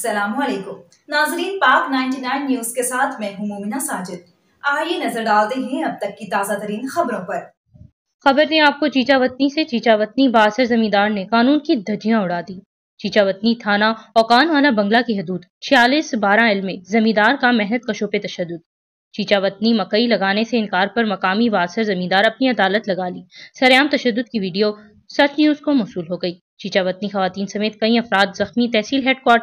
नाजरीन पाक 99 न्यूज के साथ मैं हूं मोमिना साजिद आइए नजर डालते हैं अब तक की ताज़ा तरीन खबरों पर खबर ने आपको चीचावतनी से चीचावतनी बासर जमींदार ने कानून की धज्जियां उड़ा दी चीचावतनी थाना औकानवाना बंगला की हदूद छियालीस बारह एल में जमींदार का मेहनत कशो पे तशद चीचावतनी मकई लगाने से इनकार पर मकामी बासर जमींदार अपनी अदालत लगा ली सरेआम तशद की वीडियो सच न्यूज को मौसू हो गई चीचावतनी खातन समेत कई अफराद जख्मी तहसील हेडक्वार्टर